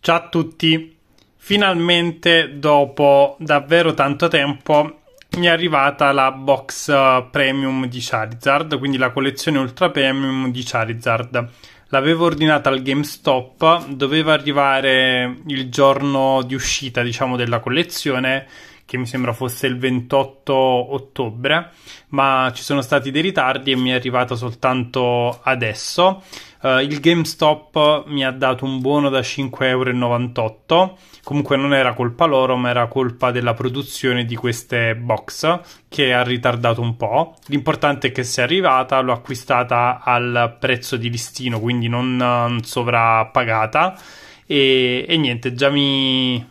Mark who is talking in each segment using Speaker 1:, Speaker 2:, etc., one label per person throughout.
Speaker 1: Ciao a tutti, finalmente dopo davvero tanto tempo mi è arrivata la box eh, premium di Charizard, quindi la collezione ultra premium di Charizard. L'avevo ordinata al GameStop, doveva arrivare il giorno di uscita, diciamo, della collezione, che mi sembra fosse il 28 ottobre, ma ci sono stati dei ritardi e mi è arrivata soltanto adesso Uh, il GameStop mi ha dato un buono da 5,98 euro. Comunque non era colpa loro, ma era colpa della produzione di queste box che ha ritardato un po'. L'importante è che sia arrivata, l'ho acquistata al prezzo di listino, quindi non, uh, sovrappagata. E, e niente, già mi,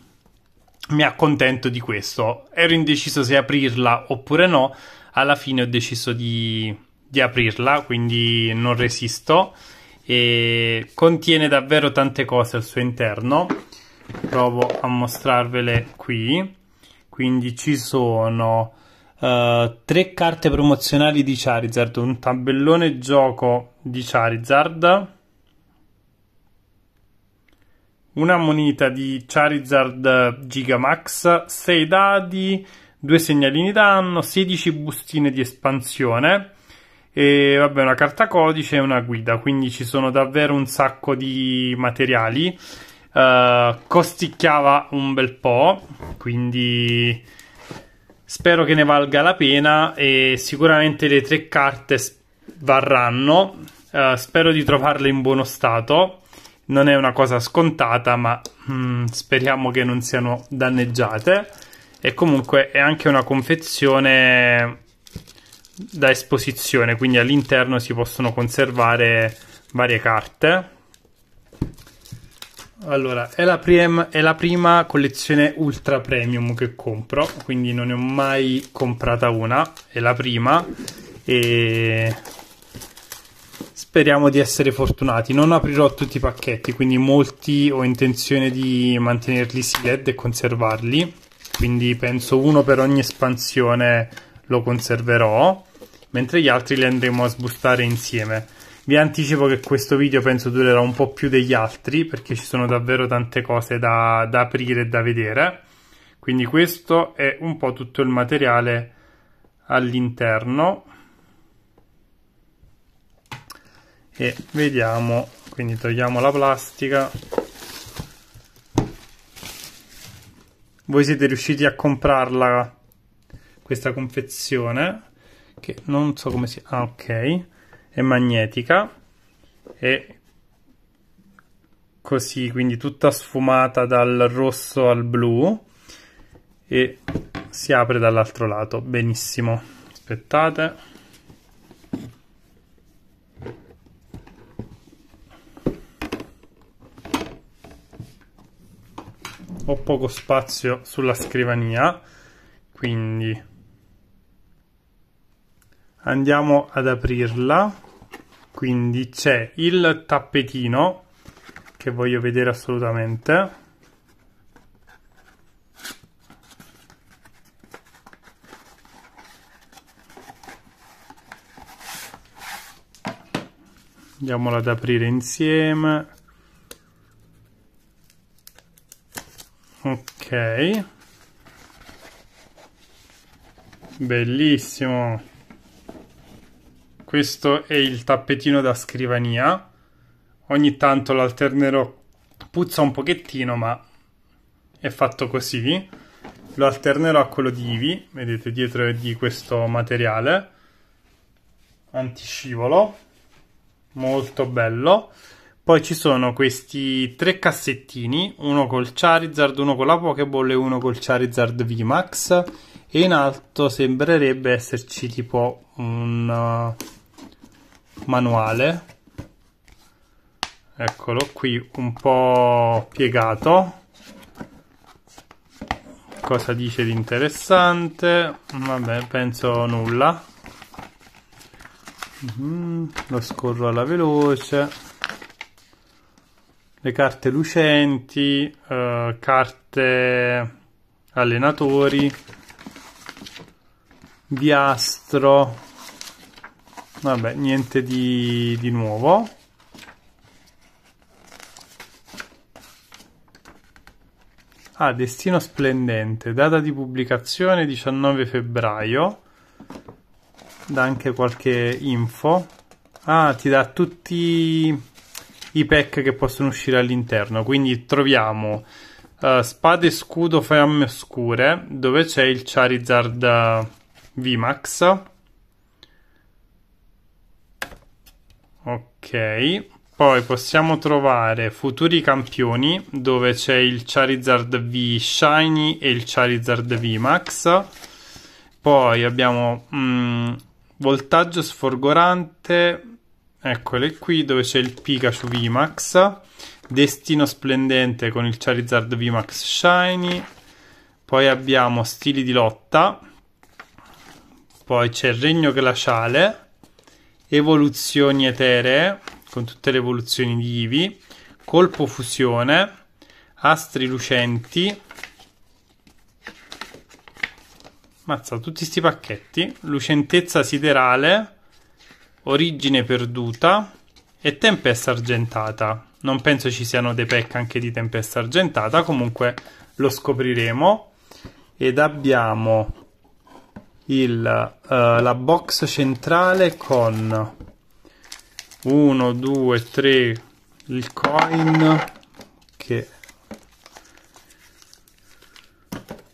Speaker 1: mi accontento di questo. Ero indeciso se aprirla oppure no. Alla fine ho deciso di, di aprirla, quindi non resisto e contiene davvero tante cose al suo interno provo a mostrarvele qui quindi ci sono uh, tre carte promozionali di Charizard un tabellone gioco di Charizard una moneta di Charizard Gigamax 6 dadi 2 segnalini danno 16 bustine di espansione e vabbè una carta codice e una guida, quindi ci sono davvero un sacco di materiali. Uh, costicchiava un bel po', quindi spero che ne valga la pena e sicuramente le tre carte varranno. Uh, spero di trovarle in buono stato. Non è una cosa scontata, ma mm, speriamo che non siano danneggiate. E comunque è anche una confezione da esposizione, quindi all'interno si possono conservare varie carte. Allora, è la, prima, è la, prima collezione ultra premium che compro, quindi non ne ho mai comprata una, è la prima e speriamo di essere fortunati. Non aprirò tutti i pacchetti, quindi molti ho intenzione di mantenerli sealed e conservarli, quindi penso uno per ogni espansione lo conserverò mentre gli altri li andremo a sbustare insieme. Vi anticipo che questo video penso durerà un po' più degli altri perché ci sono davvero tante cose da, da aprire e da vedere. Quindi questo è un po' tutto il materiale all'interno. E vediamo, quindi togliamo la plastica. Voi siete riusciti a comprarla questa confezione? che non so come si... Ah, ok, è magnetica e così, quindi tutta sfumata dal rosso al blu e si apre dall'altro lato, benissimo. Aspettate. Ho poco spazio sulla scrivania, quindi andiamo ad aprirla quindi c'è il tappetino che voglio vedere assolutamente andiamola ad aprire insieme ok bellissimo questo è il tappetino da scrivania. Ogni tanto l'alternerò, puzza un pochettino, ma è fatto così. Lo alternerò a quello di Ivi, vedete dietro è di questo materiale antiscivolo, molto bello. Poi ci sono questi tre cassettini, uno col Charizard, uno con la Pokéball e uno col Charizard VMAX e in alto sembrerebbe esserci tipo un, uh, manuale eccolo qui un po' piegato cosa dice di interessante vabbè penso nulla mm, lo scorro alla veloce le carte lucenti eh, carte allenatori diastro vabbè niente di, di nuovo ah destino splendente data di pubblicazione 19 febbraio Da anche qualche info ah ti dà tutti i pack che possono uscire all'interno quindi troviamo uh, spade scudo fiamme oscure dove c'è il Charizard eh, VMAX Ok. Poi possiamo trovare futuri campioni dove c'è il Charizard V Shiny e il Charizard V Max. Poi abbiamo mm, voltaggio sforgorante, eccole qui dove c'è il Pikachu V Max. Destino splendente con il Charizard V Max Shiny. Poi abbiamo stili di lotta. Poi c'è il regno glaciale evoluzioni eteree, con tutte le evoluzioni di Ivi, colpo fusione, astri lucenti, mazza tutti questi pacchetti, lucentezza siderale, origine perduta e tempesta argentata. Non penso ci siano dei pack anche di tempesta argentata, comunque lo scopriremo. Ed abbiamo il, uh, la box centrale con 1, 2, 3 il coin che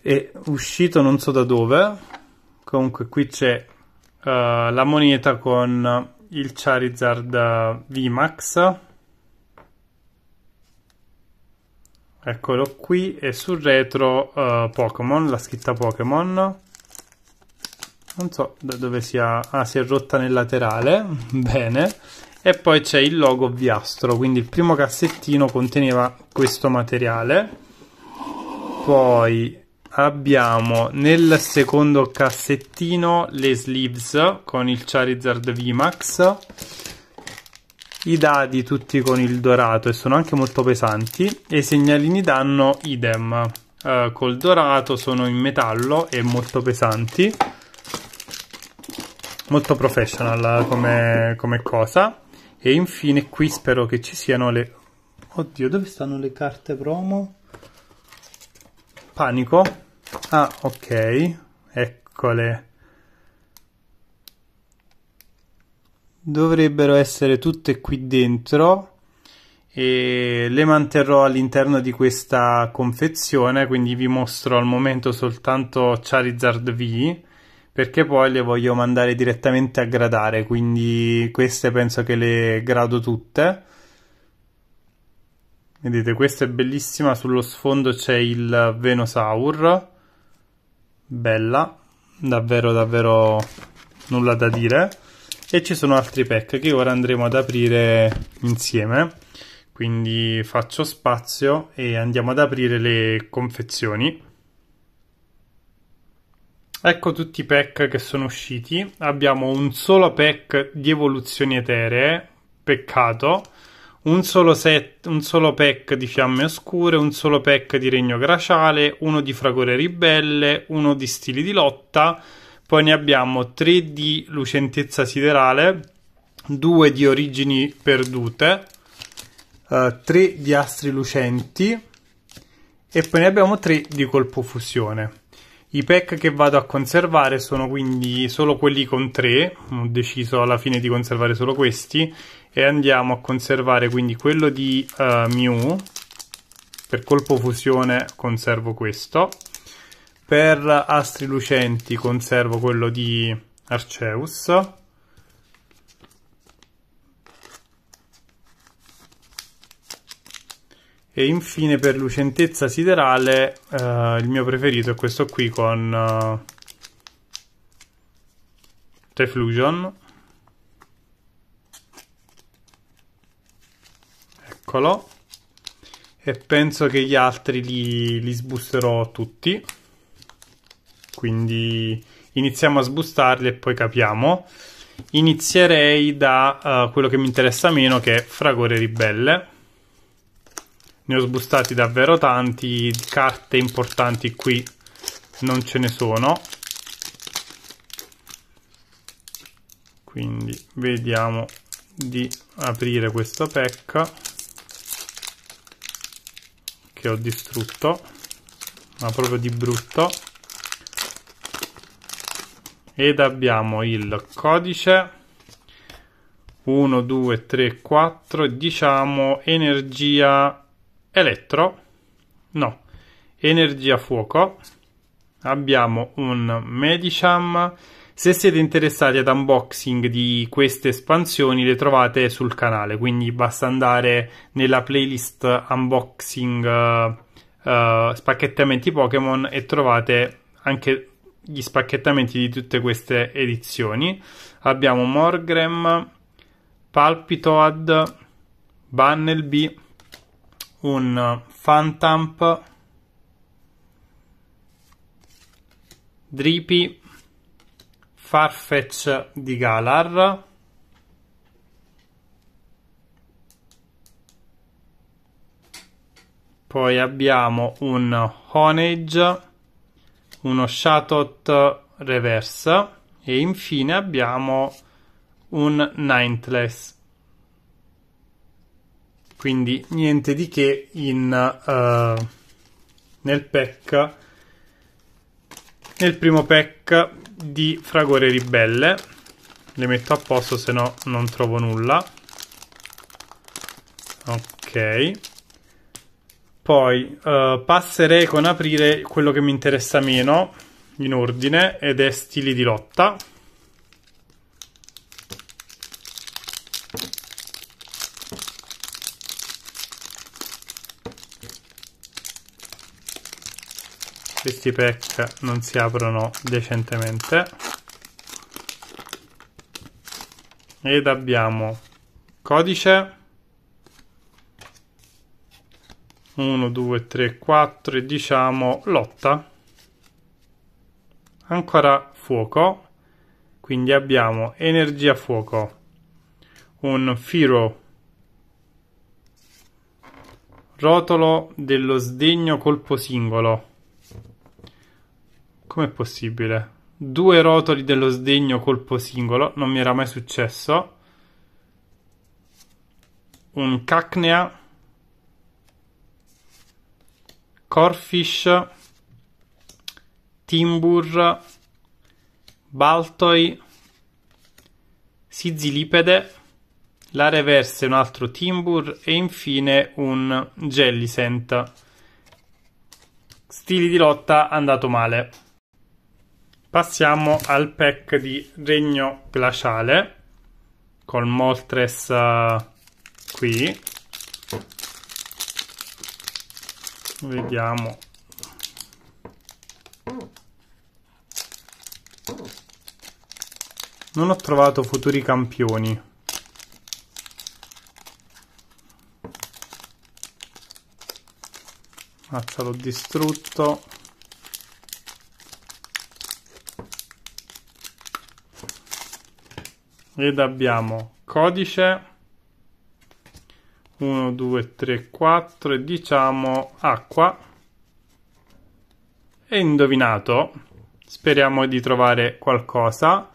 Speaker 1: è uscito non so da dove comunque qui c'è uh, la moneta con il Charizard VMAX eccolo qui e sul retro uh, Pokémon la scritta Pokémon non so da dove sia ah si è rotta nel laterale bene e poi c'è il logo viastro quindi il primo cassettino conteneva questo materiale poi abbiamo nel secondo cassettino le sleeves con il Charizard VMAX i dadi tutti con il dorato e sono anche molto pesanti e i segnalini danno idem eh, col dorato sono in metallo e molto pesanti molto professional come, come cosa. E infine qui spero che ci siano le... Oddio, dove stanno le carte promo? Panico. Ah, ok. Eccole. Dovrebbero essere tutte qui dentro e le manterrò all'interno di questa confezione, quindi vi mostro al momento soltanto Charizard V perché poi le voglio mandare direttamente a gradare, quindi queste penso che le grado tutte. Vedete, questa è bellissima, sullo sfondo c'è il Venosaur, bella, davvero davvero nulla da dire. E ci sono altri pack che ora andremo ad aprire insieme, quindi faccio spazio e andiamo ad aprire le confezioni. Ecco tutti i pack che sono usciti. Abbiamo un solo pack di evoluzioni eteree, peccato. Un solo, set, un solo pack di fiamme oscure, un solo pack di regno graciale, uno di fragore ribelle, uno di stili di lotta. Poi ne abbiamo 3 di lucentezza siderale, 2 di origini perdute, 3 eh, di astri lucenti e poi ne abbiamo 3 di colpo fusione. I pack che vado a conservare sono quindi solo quelli con 3, ho deciso alla fine di conservare solo questi, e andiamo a conservare quindi quello di uh, Mew, per colpo fusione conservo questo, per astri lucenti conservo quello di Arceus, E infine per lucentezza siderale eh, il mio preferito è questo qui con uh, eh, Reflusion. Eccolo. E penso che gli altri li, li sbusterò tutti. Quindi iniziamo a sbustarli e poi capiamo. Inizierei da uh, quello che mi interessa meno che è Fragore Ribelle ne ho sbustati davvero tanti carte importanti qui non ce ne sono quindi vediamo di aprire questo pack che ho distrutto ma proprio di brutto ed abbiamo il codice 1 2 3 4 diciamo energia elettro, no, energia fuoco, abbiamo un Medicham. Se siete interessati ad unboxing di queste espansioni le trovate sul canale, quindi basta andare nella playlist unboxing uh, uh, spacchettamenti Pokémon e trovate anche gli spacchettamenti di tutte queste edizioni. Abbiamo Morgrem, Palpitoad, Bunnelby, un Phantamp Dripi Farfetch di Galar poi abbiamo un Honage uno Shatot Reverse e infine abbiamo un Nintless quindi niente di che in, uh, nel pack nel primo pack di fragore ribelle le metto a posto se no non trovo nulla ok poi uh, passerei con aprire quello che mi interessa meno in ordine ed è stili di lotta questi pack non si aprono decentemente ed abbiamo codice 1 2 3 4 e diciamo lotta ancora fuoco quindi abbiamo energia fuoco un firo rotolo dello sdegno colpo singolo Com'è possibile? Due rotoli dello sdegno colpo singolo, non mi era mai successo. Un cacnea. Corfish. Timbur. Baltoi. Sizilipede. La reverse un altro Timbur e infine un Jellicent. Stili di lotta andato male. Passiamo al pack di Regno Glaciale con Moltres uh, qui. Vediamo. Non ho trovato futuri campioni. Mazza l'ho distrutto. ed abbiamo codice 1 2 3 4 e diciamo acqua e indovinato speriamo di trovare qualcosa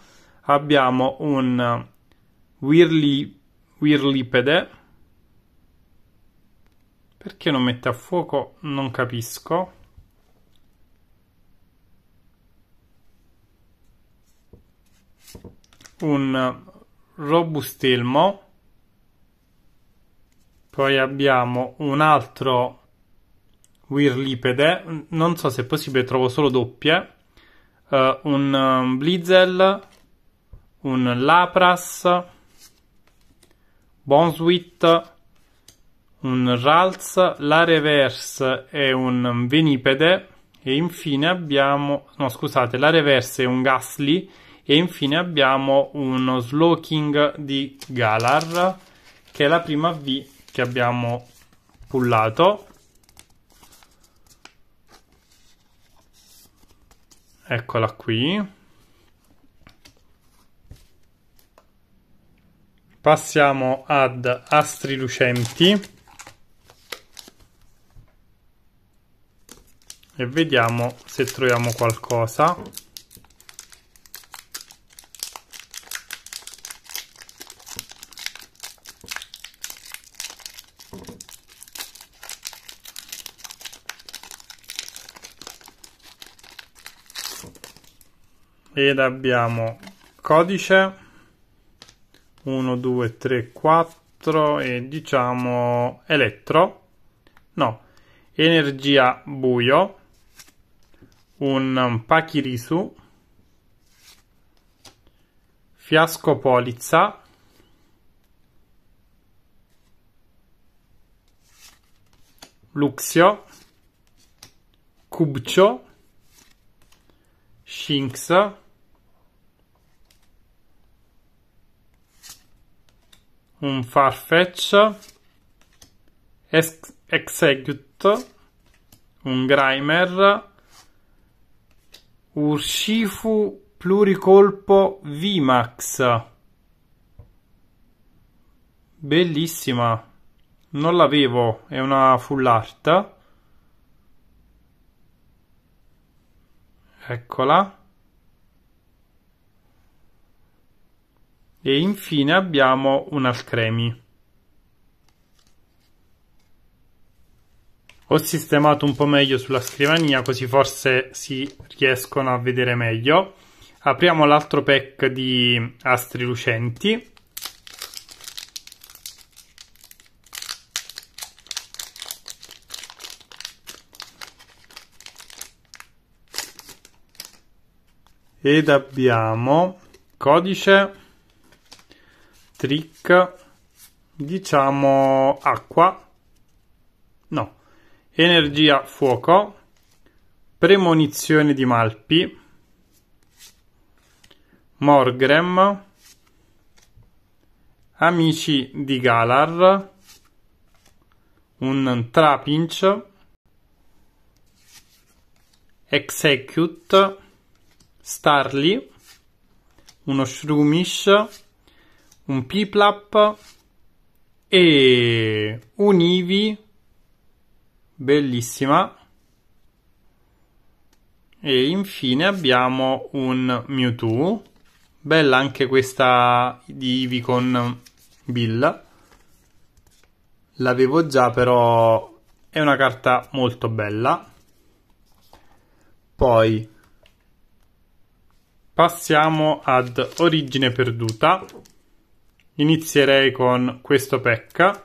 Speaker 1: abbiamo un whirli, whirlipede perché non mette a fuoco non capisco un robustelmo poi abbiamo un altro whirlipede non so se è possibile trovo solo doppie uh, un um, blizzel un lapras bonswit un rals la reverse è un venipede e infine abbiamo no scusate la reverse è un gasly e infine abbiamo uno Slowking di Galar che è la prima V che abbiamo pullato eccola qui passiamo ad astri lucenti e vediamo se troviamo qualcosa ed abbiamo codice 1 2 3 4 e diciamo elettro no energia buio un pachirisu fiasco polizza Luxio, Cubcio, Shinx, un Farfetch, Ex- Execute, un Grimer, un Urshifu pluricolpo VMAX. Bellissima. Non l'avevo, è una full art. Eccola. E infine abbiamo un Alcremi. Ho sistemato un po' meglio sulla scrivania così forse si riescono a vedere meglio. Apriamo l'altro pack di astri lucenti ed abbiamo codice trick diciamo acqua no energia fuoco premonizione di malpi morgrem amici di galar un trapinch execute starly uno shroomish un Piplap e un Ivi bellissima e infine abbiamo un Mewtwo bella anche questa di Ivi con Bill l'avevo già però è una carta molto bella poi passiamo ad origine perduta inizierei con questo pecca.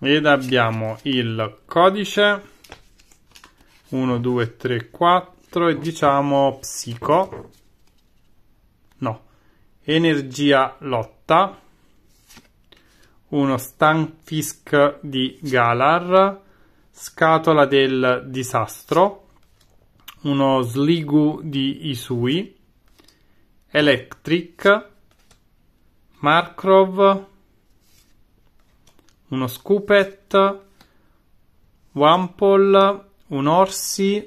Speaker 1: Ed abbiamo il codice 1, 2, 3, 4 e diciamo psico Energia Lotta, uno Stanfisk di Galar, Scatola del Disastro, uno Sligu di Isui, Electric, Markrov, uno Scoopet, Wampol, un Orsi,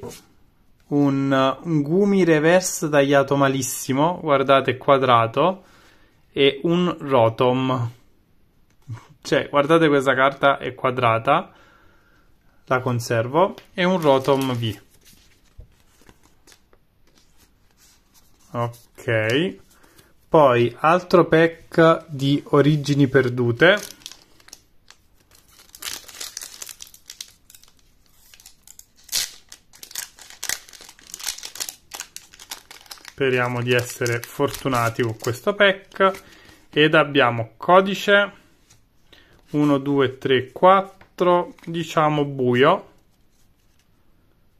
Speaker 1: un, un gumi reverse tagliato malissimo, guardate quadrato, e un rotom. Cioè, guardate questa carta è quadrata, la conservo, e un rotom V. Ok. Poi altro pack di origini perdute speriamo di essere fortunati con questo pack ed abbiamo codice 1 2 3 4 diciamo buio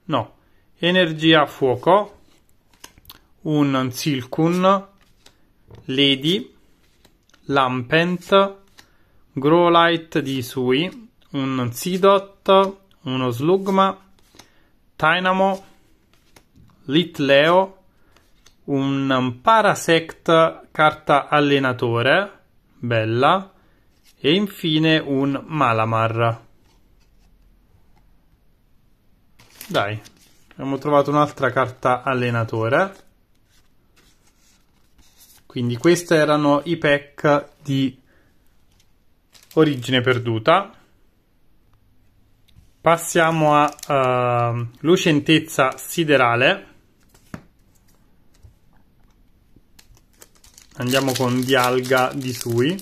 Speaker 1: no energia fuoco un silkun lady lampent grow light di sui un Zidot, uno slugma dynamo litleo un Parasect carta allenatore, bella, e infine un Malamar. Dai, abbiamo trovato un'altra carta allenatore. Quindi questi erano i pack di origine perduta. Passiamo a uh, lucentezza siderale. andiamo con Dialga di Sui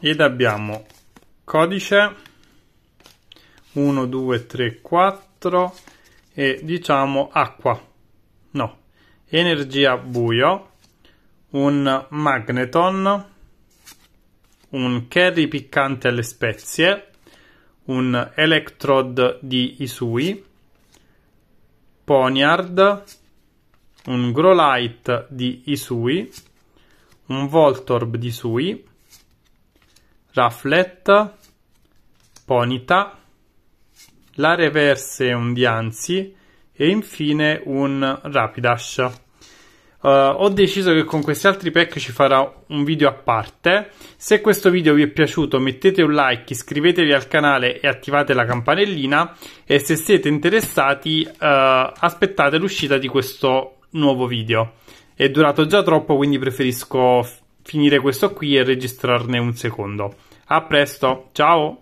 Speaker 1: ed abbiamo codice 1 2 3 4 e diciamo acqua energia buio, un magneton, un curry piccante alle spezie, un electrode di Isui, Ponyard, un grolite di Isui, un voltorb di Isui, rafflet, ponita, la reverse è un dianzi e infine un rapidash. Uh, ho deciso che con questi altri pack ci farò un video a parte. Se questo video vi è piaciuto mettete un like, iscrivetevi al canale e attivate la campanellina e se siete interessati uh, aspettate l'uscita di questo nuovo video. È durato già troppo quindi preferisco finire questo qui e registrarne un secondo. A presto, ciao!